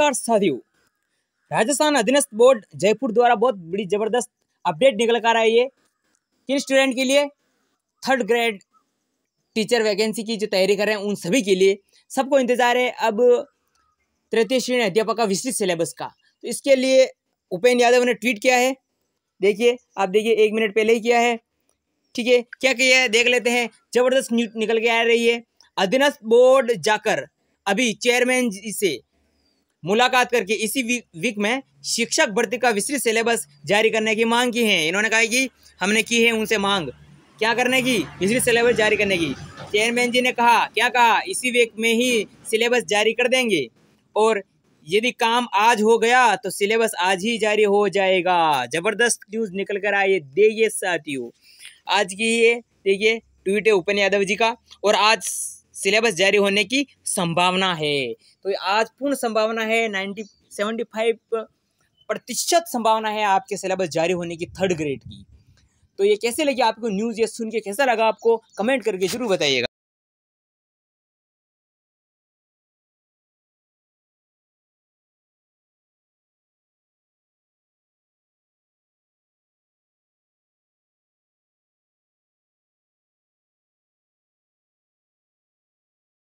नमस्कार साथियों राजस्थान अधीनस्थ बोर्ड जयपुर द्वारा बहुत बड़ी जबरदस्त अपडेट निकल कर आई है किन स्टूडेंट के लिए थर्ड ग्रेड टीचर वैकेंसी की जो तैयारी कर रहे हैं उन सभी के लिए सबको इंतजार है अब तृतीय श्रेणी अध्यापक का विस्तृत सिलेबस का तो इसके लिए उपेन्द्र यादव ने ट्वीट किया है देखिए आप देखिए एक मिनट पहले ही किया है ठीक है क्या किया है देख लेते हैं जबरदस्त न्यूज निकल के आ रही है अधीनस्थ बोर्ड जाकर अभी चेयरमैन जी से मुलाकात करके इसी वीक में शिक्षक भर्ती का विस्तृत सिलेबस जारी करने की मांग की है इन्होंने कहा कि हमने की है उनसे मांग क्या करने की विस्तृत सिलेबस जारी करने की चेयरमैन जी ने कहा क्या कहा इसी वीक में ही सिलेबस जारी कर देंगे और यदि काम आज हो गया तो सिलेबस आज ही जारी हो जाएगा जबरदस्त न्यूज़ निकल कर आई देखिए साथियों आज की ये देखिए ट्वीट है उपेन्द्र यादव जी का और आज सिलेबस जारी होने की संभावना है तो आज पूर्ण संभावना है नाइन्टी सेवेंटी फाइव प्रतिशत संभावना है आपके सिलेबस जारी होने की थर्ड ग्रेड की तो ये कैसे लगी आपको न्यूज़ ये सुन के कैसा लगा आपको कमेंट करके जरूर बताइएगा